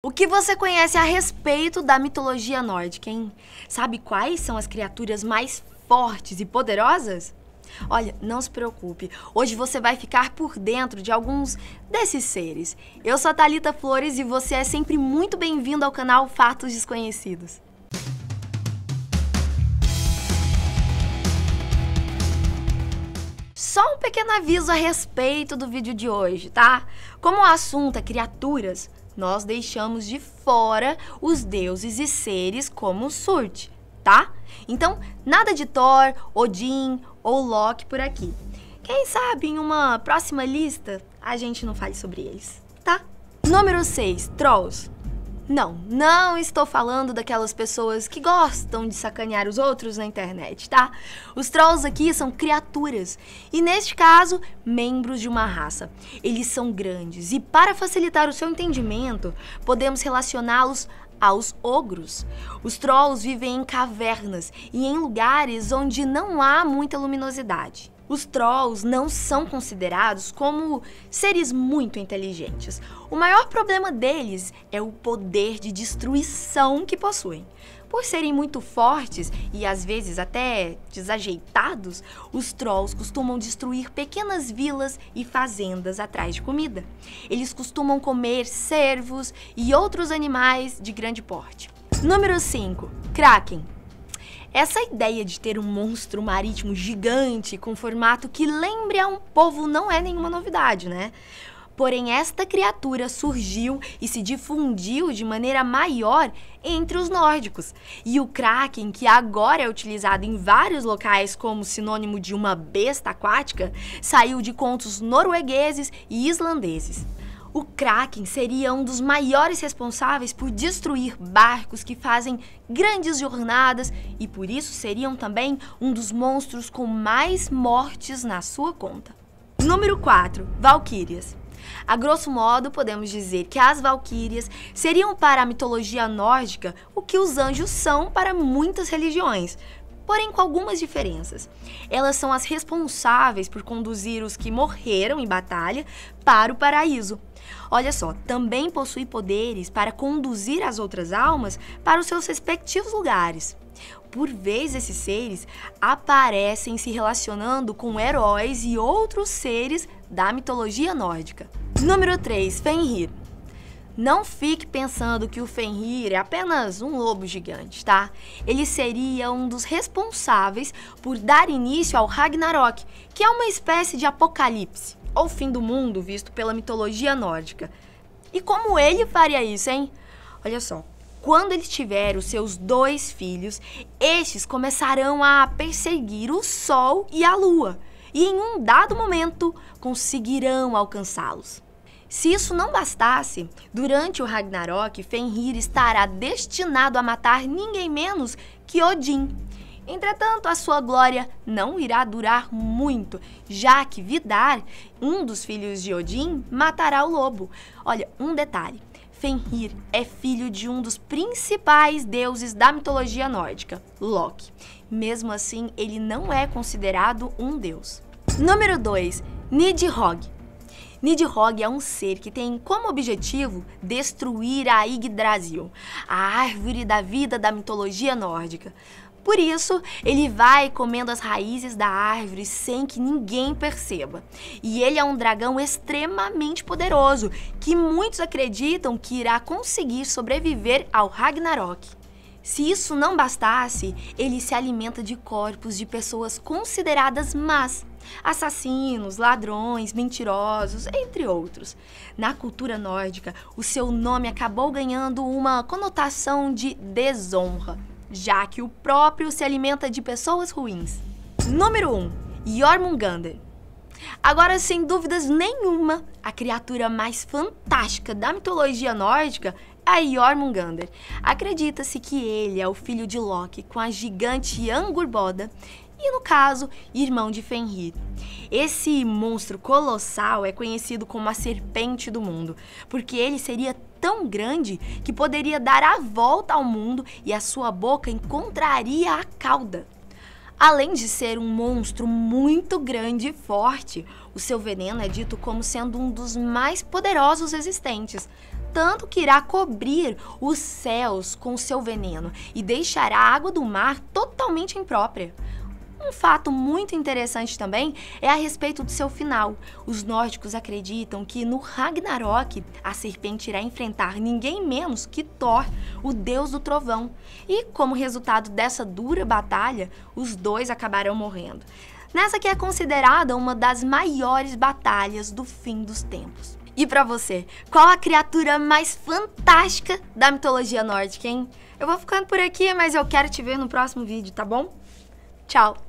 O que você conhece a respeito da mitologia nórdica, hein? Sabe quais são as criaturas mais fortes e poderosas? Olha, não se preocupe, hoje você vai ficar por dentro de alguns desses seres. Eu sou a Thalita Flores e você é sempre muito bem-vindo ao canal Fatos Desconhecidos. Só um pequeno aviso a respeito do vídeo de hoje, tá? Como o assunto é criaturas, nós deixamos de fora os deuses e seres como Surt, tá? Então, nada de Thor, Odin ou Loki por aqui. Quem sabe em uma próxima lista a gente não fale sobre eles, tá? Número 6, Trolls. Não, não estou falando daquelas pessoas que gostam de sacanear os outros na internet, tá? Os trolls aqui são criaturas e, neste caso, membros de uma raça. Eles são grandes e, para facilitar o seu entendimento, podemos relacioná-los aos ogros. Os trolls vivem em cavernas e em lugares onde não há muita luminosidade. Os trolls não são considerados como seres muito inteligentes. O maior problema deles é o poder de destruição que possuem. Por serem muito fortes e às vezes até desajeitados, os trolls costumam destruir pequenas vilas e fazendas atrás de comida. Eles costumam comer cervos e outros animais de grande porte. Número 5. Kraken essa ideia de ter um monstro marítimo gigante com formato que lembre a um povo não é nenhuma novidade, né? Porém, esta criatura surgiu e se difundiu de maneira maior entre os nórdicos. E o kraken, que agora é utilizado em vários locais como sinônimo de uma besta aquática, saiu de contos noruegueses e islandeses. O Kraken seria um dos maiores responsáveis por destruir barcos que fazem grandes jornadas e por isso seriam também um dos monstros com mais mortes na sua conta. Número 4. Valquírias. A grosso modo, podemos dizer que as valquírias seriam para a mitologia nórdica o que os anjos são para muitas religiões, porém com algumas diferenças. Elas são as responsáveis por conduzir os que morreram em batalha para o paraíso. Olha só, também possui poderes para conduzir as outras almas para os seus respectivos lugares. Por vez, esses seres aparecem se relacionando com heróis e outros seres da mitologia nórdica. Número 3, Fenrir. Não fique pensando que o Fenrir é apenas um lobo gigante, tá? Ele seria um dos responsáveis por dar início ao Ragnarok, que é uma espécie de apocalipse, ou fim do mundo visto pela mitologia nórdica. E como ele faria isso, hein? Olha só, quando ele tiver os seus dois filhos, estes começarão a perseguir o Sol e a Lua, e em um dado momento conseguirão alcançá-los. Se isso não bastasse, durante o Ragnarok, Fenrir estará destinado a matar ninguém menos que Odin. Entretanto, a sua glória não irá durar muito, já que Vidar, um dos filhos de Odin, matará o lobo. Olha, um detalhe: Fenrir é filho de um dos principais deuses da mitologia nórdica, Loki. Mesmo assim, ele não é considerado um deus. Número 2. Nidhogg Nidhogg é um ser que tem como objetivo destruir a Yggdrasil, a árvore da vida da mitologia nórdica. Por isso, ele vai comendo as raízes da árvore sem que ninguém perceba. E ele é um dragão extremamente poderoso, que muitos acreditam que irá conseguir sobreviver ao Ragnarok. Se isso não bastasse, ele se alimenta de corpos de pessoas consideradas más, assassinos, ladrões, mentirosos, entre outros. Na cultura nórdica, o seu nome acabou ganhando uma conotação de desonra, já que o próprio se alimenta de pessoas ruins. Número 1. Jormungandr. Agora, sem dúvidas nenhuma, a criatura mais fantástica da mitologia nórdica a Jormungandr. Acredita-se que ele é o filho de Loki com a gigante Angurboda e, no caso, irmão de Fenrir. Esse monstro colossal é conhecido como a Serpente do Mundo, porque ele seria tão grande que poderia dar a volta ao mundo e a sua boca encontraria a cauda. Além de ser um monstro muito grande e forte, o seu veneno é dito como sendo um dos mais poderosos existentes, tanto que irá cobrir os céus com seu veneno e deixará a água do mar totalmente imprópria. Um fato muito interessante também é a respeito do seu final. Os nórdicos acreditam que no Ragnarok a serpente irá enfrentar ninguém menos que Thor, o deus do trovão. E como resultado dessa dura batalha, os dois acabarão morrendo nessa que é considerada uma das maiores batalhas do fim dos tempos. E para você, qual a criatura mais fantástica da mitologia nórdica, hein? Eu vou ficando por aqui, mas eu quero te ver no próximo vídeo, tá bom? Tchau!